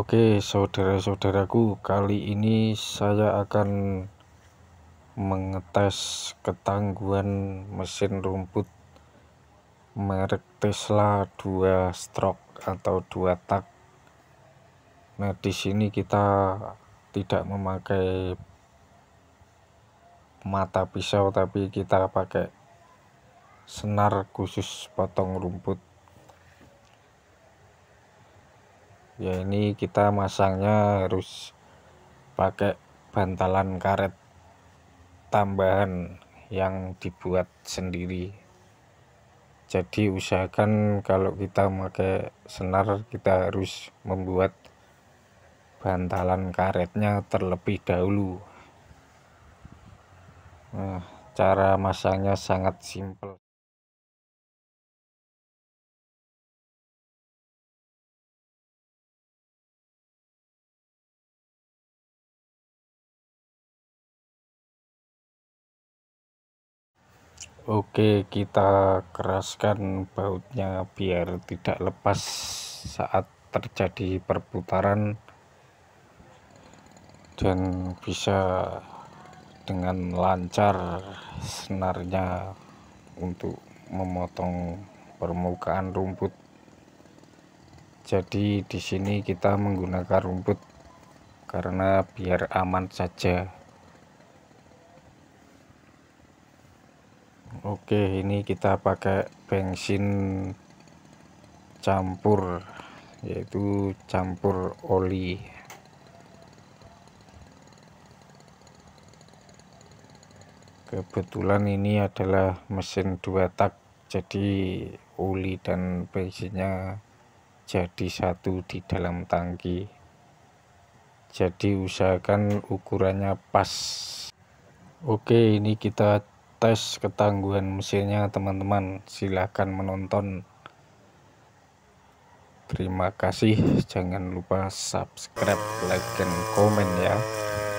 Oke saudara-saudaraku kali ini saya akan mengetes ketangguhan mesin rumput merek Tesla 2 stroke atau 2 tak nah di sini kita tidak memakai mata pisau tapi kita pakai senar khusus potong rumput ya ini kita masangnya harus pakai bantalan karet tambahan yang dibuat sendiri jadi usahakan kalau kita pakai senar kita harus membuat bantalan karetnya terlebih dahulu nah cara masangnya sangat simpel Oke, kita keraskan bautnya biar tidak lepas saat terjadi perputaran dan bisa dengan lancar senarnya untuk memotong permukaan rumput. Jadi di sini kita menggunakan rumput karena biar aman saja. Oke ini kita pakai bensin campur yaitu campur oli kebetulan ini adalah mesin dua tak jadi oli dan bensinnya jadi satu di dalam tangki jadi usahakan ukurannya pas Oke ini kita tes ketangguhan mesinnya teman-teman silahkan menonton terima kasih jangan lupa subscribe like dan komen ya